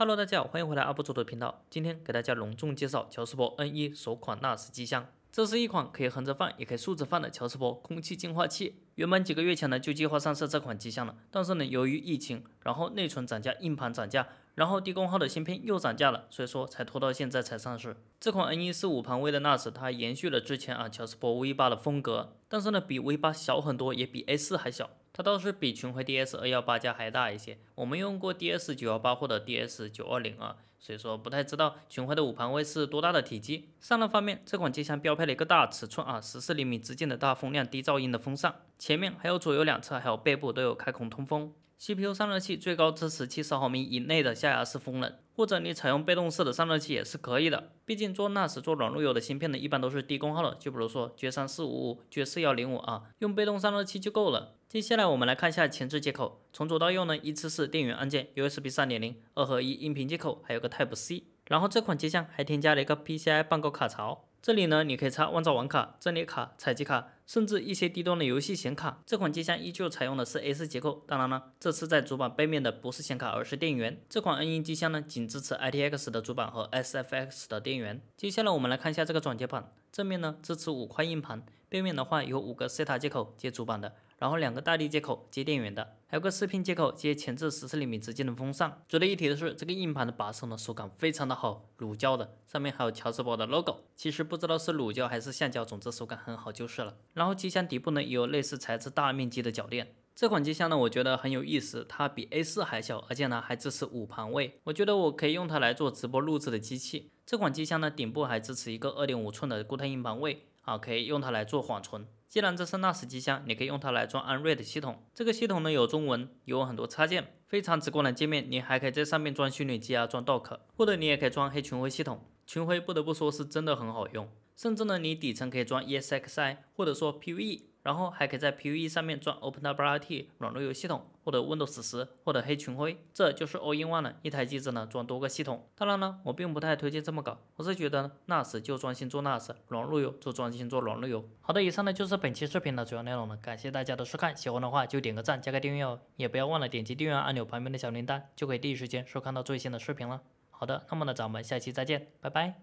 哈喽，大家好，欢迎回来阿布卓的频道。今天给大家隆重介绍乔斯博 N 一首款 NAS 机箱。这是一款可以横着放，也可以竖着放的乔斯博空气净化器。原本几个月前呢就计划上市这款机箱了，但是呢由于疫情，然后内存涨价，硬盘涨价，然后低功耗的芯片又涨价了，所以说才拖到现在才上市。这款 N 一四五盘位的 NAS，它延续了之前啊乔斯博 V 八的风格，但是呢比 V 八小很多，也比 A 四还小。它倒是比群晖 DS 二幺八加还大一些。我们用过 DS 九幺八或者 DS 九二零啊，所以说不太知道群晖的五盘位是多大的体积。散热方面，这款机箱标配了一个大尺寸啊，十四厘米直径的大风量、低噪音的风扇，前面还有左右两侧还有背部都有开孔通风。CPU 散热器最高支持七十毫米以内的下压式风冷，或者你采用被动式的散热器也是可以的。毕竟做 NAS 做软路由的芯片呢，一般都是低功耗的，就比如说 G 三四五五、G 四幺零五啊，用被动散热器就够了。接下来我们来看一下前置接口，从左到右呢，依次是电源按键、USB 三点零二合一音频接口，还有个 Type C，然后这款机箱还添加了一个 PCI 半个卡槽。这里呢，你可以插万兆网卡、阵列卡、采集卡，甚至一些低端的游戏显卡。这款机箱依旧采用的是 S 结构，当然了，这次在主板背面的不是显卡，而是电源。这款 N 音机箱呢，仅支持 ITX 的主板和 SFX 的电源。接下来我们来看一下这个转接板，正面呢支持五块硬盘，背面的话有五个 SATA 接口接主板的。然后两个大地接口接电源的，还有个四拼接口接前置十四厘米直径的风扇。值得一提的是，这个硬盘的把手呢，手感非常的好，乳胶的，上面还有乔治宝的 logo。其实不知道是乳胶还是橡胶，总之手感很好就是了。然后机箱底部呢，也有类似材质大面积的脚垫。这款机箱呢，我觉得很有意思，它比 A 四还小，而且呢还支持五盘位。我觉得我可以用它来做直播录制的机器。这款机箱呢，顶部还支持一个二点五寸的固态硬盘位。啊，可以用它来做缓存。既然这是 NAS 机箱，你可以用它来装安瑞的系统。这个系统呢有中文，有很多插件，非常直观的界面。你还可以在上面装虚拟机啊，装 Dock，或者你也可以装黑群晖系统。群晖不得不说是真的很好用，甚至呢你底层可以装 e s x i 或者说 PVE。然后还可以在 PVE 上面装 OpenWRT 软路由系统，或者 Windows 十，或者黑群晖，这就是 All in one，一台机子呢装多个系统。当然呢，我并不太推荐这么搞，我是觉得呢，a s 就专心做 NAS，软路由就专心做软路由。好的，以上呢就是本期视频的主要内容了，感谢大家的收看，喜欢的话就点个赞，加个订阅哦，也不要忘了点击订阅按钮旁边的小铃铛，就可以第一时间收看到最新的视频了。好的，那么呢咱们下期再见，拜拜。